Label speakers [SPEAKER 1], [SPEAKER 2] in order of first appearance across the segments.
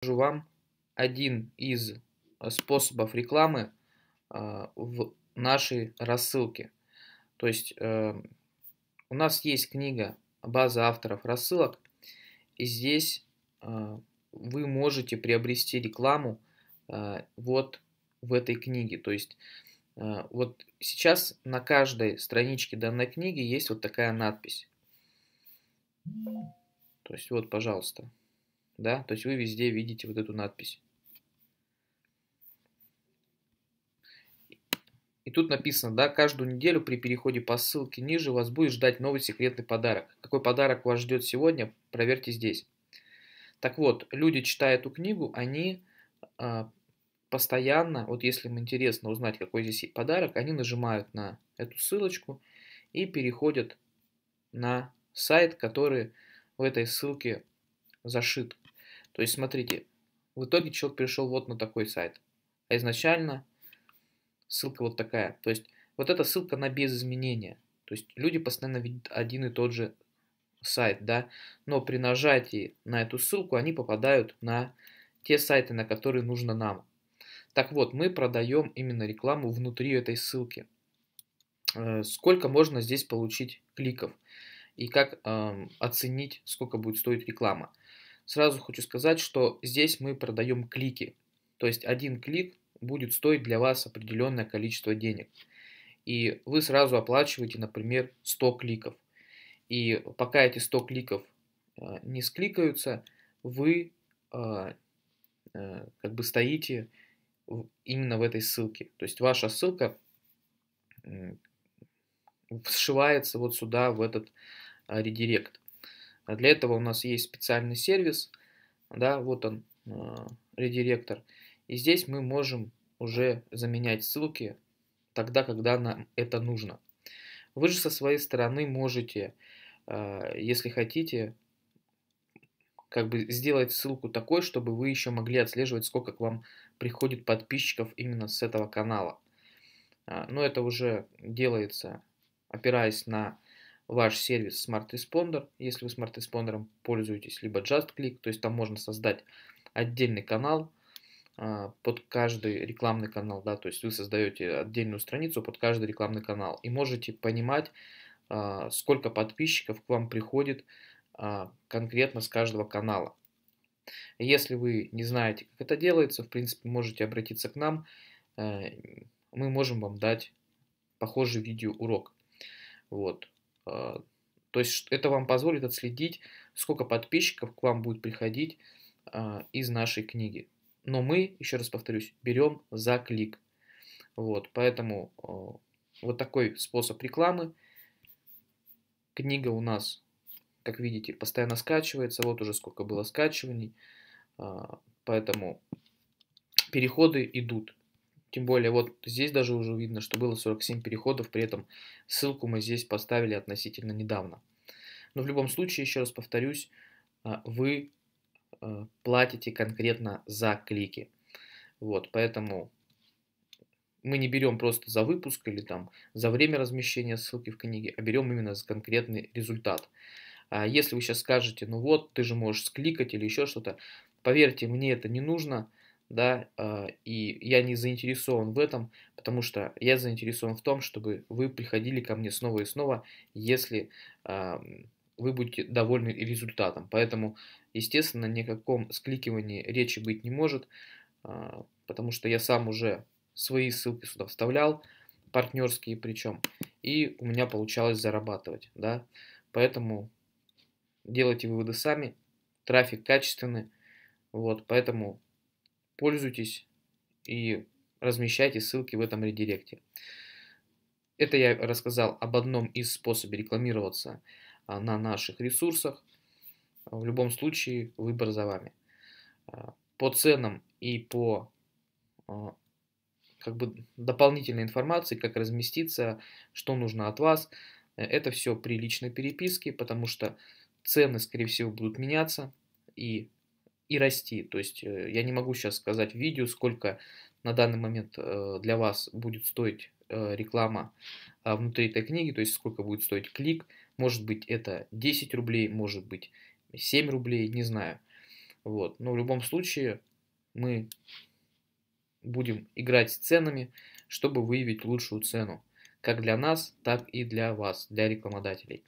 [SPEAKER 1] покажу вам один из э, способов рекламы э, в нашей рассылке. То есть э, у нас есть книга «База авторов рассылок», и здесь вы можете приобрести рекламу вот в этой книге. То есть вот сейчас на каждой страничке данной книги есть вот такая надпись. То есть вот, пожалуйста да, то есть вы везде видите вот эту надпись. И тут написано, да, каждую неделю при переходе по ссылке ниже вас будет ждать новый секретный подарок. Какой подарок вас ждет сегодня, проверьте здесь. Так вот, люди, читая эту книгу, они а, постоянно, вот если им интересно узнать, какой здесь подарок, они нажимают на эту ссылочку и переходят на сайт, который в этой ссылке зашит. То есть, смотрите, в итоге человек перешел вот на такой сайт. А изначально ссылка вот такая. То есть, вот эта ссылка на без изменения. То есть, люди постоянно видят один и тот же сайт, да, но при нажатии на эту ссылку они попадают на те сайты, на которые нужно нам. Так вот, мы продаем именно рекламу внутри этой ссылки. Э, сколько можно здесь получить кликов и как э, оценить, сколько будет стоить реклама. Сразу хочу сказать, что здесь мы продаем клики. То есть один клик будет стоить для вас определенное количество денег. И вы сразу оплачиваете, например, 100 кликов. И пока эти 100 кликов э, не скликаются, вы а, э, как бы стоите именно в этой ссылке. То есть ваша ссылка сшивается вот сюда, в этот а, редирект. А для этого у нас есть специальный сервис, да, вот он, э, редиректор. И здесь мы можем уже заменять ссылки тогда, когда нам это нужно. Вы же со своей стороны можете, э, если хотите, как бы сделать ссылку такой, чтобы вы еще могли отслеживать, сколько к вам приходит подписчиков именно с этого канала. Э, но это уже делается, опираясь на ваш сервис Smart Responder, если вы Smart Responder пользуетесь, либо JustClick, то есть там можно создать отдельный канал а, под каждый рекламный канал, да, то есть вы создаете отдельную страницу под каждый рекламный канал и можете понимать, а, сколько подписчиков к вам приходит а, конкретно с каждого канала. Если вы не знаете, как это делается, в принципе, можете обратиться к нам, э, мы можем вам дать похожий видеоурок. Вот. А, то есть это вам позволит отследить, сколько подписчиков к вам будет приходить а, из нашей книги. Но мы, еще раз повторюсь, берем за клик. Вот, поэтому а, вот такой способ рекламы. Книга у нас, как видите, постоянно скачивается. Вот уже сколько было скачиваний. Поэтому переходы идут. Тем более, вот здесь даже уже видно, что было 47 переходов, при этом ссылку мы здесь поставили относительно недавно. Но в любом случае, еще раз повторюсь, а, вы а, платите конкретно за клики. Вот, поэтому мы не берем просто за выпуск или там за время размещения ссылки в книге, а берем именно за конкретный результат. А если вы сейчас скажете, ну вот, ты же можешь скликать или еще что-то, поверьте, мне это не нужно, да, а, и я не заинтересован в этом, потому что я заинтересован в том, чтобы вы приходили ко мне снова и снова, если а, вы будете довольны результатом. Поэтому, естественно, ни о каком скликивании речи быть не может, а, потому что я сам уже свои ссылки сюда вставлял, партнерские причем, и у меня получалось зарабатывать, да. Поэтому делайте выводы сами, трафик качественный, вот, поэтому пользуйтесь и размещайте ссылки в этом редиректе. Это я рассказал об одном из способов рекламироваться а, на наших ресурсах. В любом случае, выбор за вами. А, по ценам и по а, как бы дополнительной информации, как разместиться, что нужно от вас. Э, это все при личной переписке, потому что цены, скорее всего, будут меняться, и и расти. То есть э, я не могу сейчас сказать в видео, сколько на данный момент э, для вас будет стоить э, реклама а, внутри этой книги, то есть сколько будет стоить клик. Может быть это 10 рублей, может быть 7 рублей, не знаю. Вот. Но в любом случае мы будем играть с ценами, чтобы выявить лучшую цену. Как для нас, так и для вас, для рекламодателей.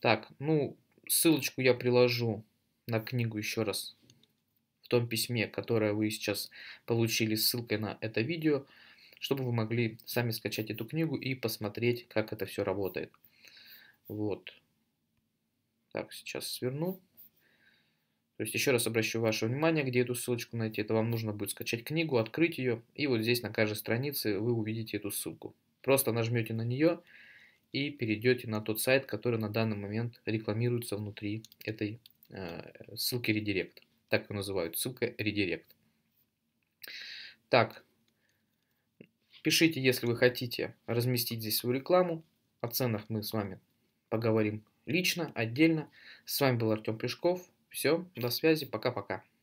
[SPEAKER 1] Так, ну, ссылочку я приложу на книгу еще раз в том письме, которое вы сейчас получили ссылкой на это видео, чтобы вы могли сами скачать эту книгу и посмотреть, как это все работает. Вот. Так, сейчас сверну. То есть еще раз обращу ваше внимание, где эту ссылочку найти. Это вам нужно будет скачать книгу, открыть ее, и вот здесь на каждой странице вы увидите эту ссылку. Просто нажмете на нее и перейдете на тот сайт, который на данный момент рекламируется внутри этой э, ссылки редирект так и называют, ссылка редирект. Так, пишите, если вы хотите разместить здесь свою рекламу. О ценах мы с вами поговорим лично, отдельно. С вами был Артем Плешков. Все, до связи, пока-пока.